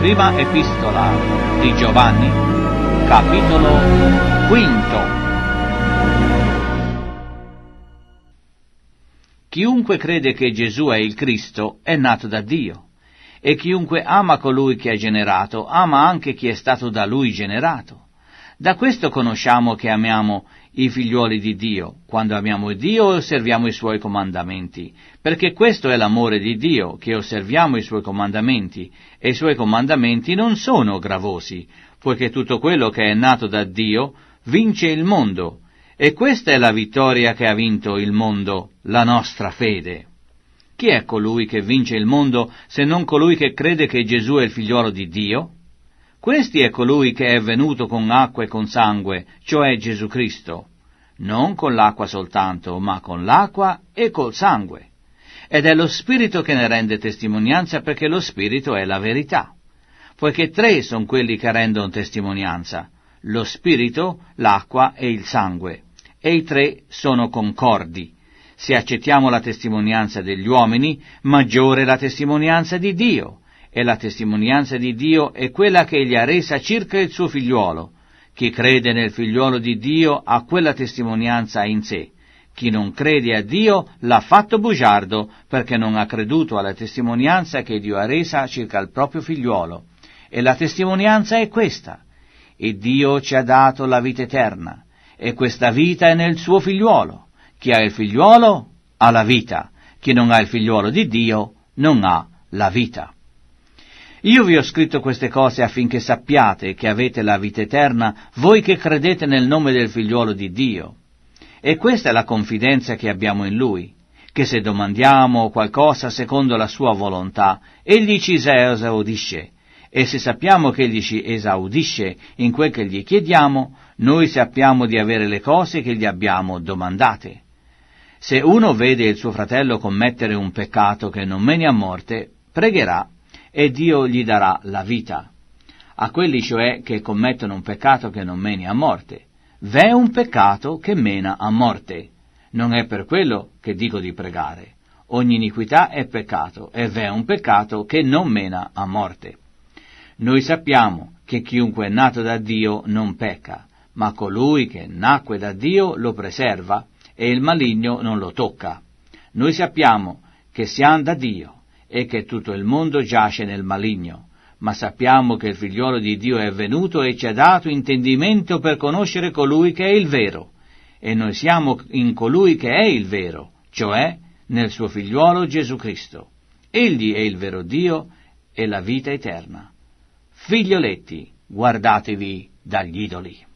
Prima epistola di Giovanni, capitolo quinto. Chiunque crede che Gesù è il Cristo è nato da Dio, e chiunque ama colui che è generato, ama anche chi è stato da lui generato. Da questo conosciamo che amiamo i figliuoli di Dio, quando amiamo Dio e osserviamo i Suoi comandamenti, perché questo è l'amore di Dio, che osserviamo i Suoi comandamenti, e i Suoi comandamenti non sono gravosi, poiché tutto quello che è nato da Dio vince il mondo, e questa è la vittoria che ha vinto il mondo, la nostra fede. Chi è colui che vince il mondo se non colui che crede che Gesù è il figliuolo di Dio? Questi è colui che è venuto con acqua e con sangue, cioè Gesù Cristo, non con l'acqua soltanto, ma con l'acqua e col sangue. Ed è lo Spirito che ne rende testimonianza perché lo Spirito è la verità, poiché tre sono quelli che rendono testimonianza, lo Spirito, l'acqua e il sangue, e i tre sono concordi. Se accettiamo la testimonianza degli uomini, maggiore la testimonianza di Dio e la testimonianza di Dio è quella che egli ha resa circa il suo figliuolo. Chi crede nel figliuolo di Dio ha quella testimonianza in sé. Chi non crede a Dio l'ha fatto bugiardo perché non ha creduto alla testimonianza che Dio ha resa circa il proprio figliuolo. E la testimonianza è questa. E Dio ci ha dato la vita eterna. E questa vita è nel suo figliuolo. Chi ha il figliuolo ha la vita. Chi non ha il figliuolo di Dio non ha la vita. Io vi ho scritto queste cose affinché sappiate che avete la vita eterna, voi che credete nel nome del figliuolo di Dio. E questa è la confidenza che abbiamo in Lui, che se domandiamo qualcosa secondo la sua volontà, Egli ci esaudisce. E se sappiamo che Egli ci esaudisce in quel che gli chiediamo, noi sappiamo di avere le cose che gli abbiamo domandate. Se uno vede il suo fratello commettere un peccato che non meni a morte, pregherà e Dio gli darà la vita. A quelli cioè che commettono un peccato che non meni a morte. V'è un peccato che mena a morte. Non è per quello che dico di pregare. Ogni iniquità è peccato e v'è un peccato che non mena a morte. Noi sappiamo che chiunque è nato da Dio non pecca, ma colui che nacque da Dio lo preserva e il maligno non lo tocca. Noi sappiamo che siamo da Dio e che tutto il mondo giace nel maligno. Ma sappiamo che il figliolo di Dio è venuto e ci ha dato intendimento per conoscere colui che è il vero. E noi siamo in colui che è il vero, cioè nel suo figliuolo Gesù Cristo. Egli è il vero Dio e la vita eterna. Figlioletti, guardatevi dagli idoli.